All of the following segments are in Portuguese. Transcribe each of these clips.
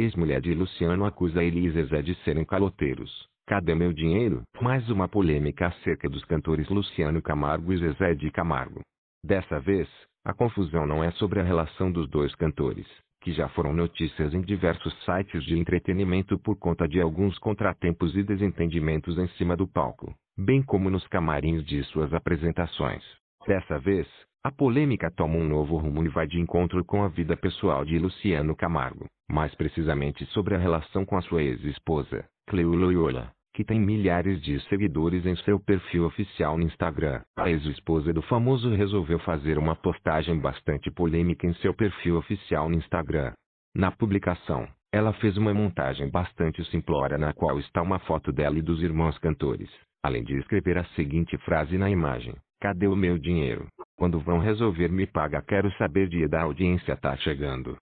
Ex-mulher de Luciano acusa ele e Zezé de serem caloteiros. Cadê meu dinheiro? Mais uma polêmica acerca dos cantores Luciano Camargo e Zezé de Camargo. Dessa vez, a confusão não é sobre a relação dos dois cantores, que já foram notícias em diversos sites de entretenimento por conta de alguns contratempos e desentendimentos em cima do palco, bem como nos camarins de suas apresentações. Dessa vez, a polêmica toma um novo rumo e vai de encontro com a vida pessoal de Luciano Camargo mais precisamente sobre a relação com a sua ex-esposa, Cleo Loyola, que tem milhares de seguidores em seu perfil oficial no Instagram. A ex-esposa do famoso resolveu fazer uma postagem bastante polêmica em seu perfil oficial no Instagram. Na publicação, ela fez uma montagem bastante simplória na qual está uma foto dela e dos irmãos cantores, além de escrever a seguinte frase na imagem: Cadê o meu dinheiro? Quando vão resolver me pagar, quero saber de da audiência tá chegando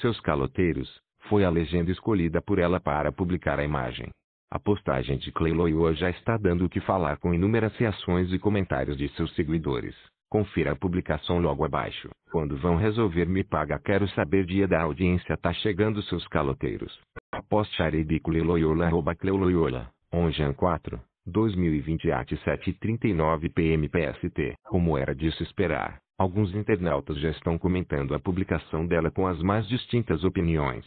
seus caloteiros, foi a legenda escolhida por ela para publicar a imagem. A postagem de Loyola já está dando o que falar com inúmeras reações e comentários de seus seguidores. Confira a publicação logo abaixo. Quando vão resolver me paga quero saber dia da audiência tá chegando seus caloteiros. Após Charedi Cleiloyola arroba Cleiloyola, Onjan 4. 2020 at 7:39 p.m. PST. Como era de se esperar, alguns internautas já estão comentando a publicação dela com as mais distintas opiniões.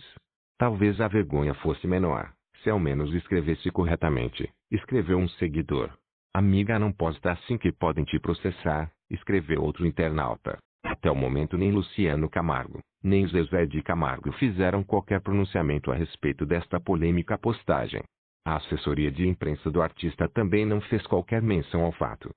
Talvez a vergonha fosse menor se ao menos escrevesse corretamente, escreveu um seguidor. Amiga não posta assim que podem te processar, escreveu outro internauta. Até o momento nem Luciano Camargo, nem Zezé de Camargo fizeram qualquer pronunciamento a respeito desta polêmica postagem. A assessoria de imprensa do artista também não fez qualquer menção ao fato.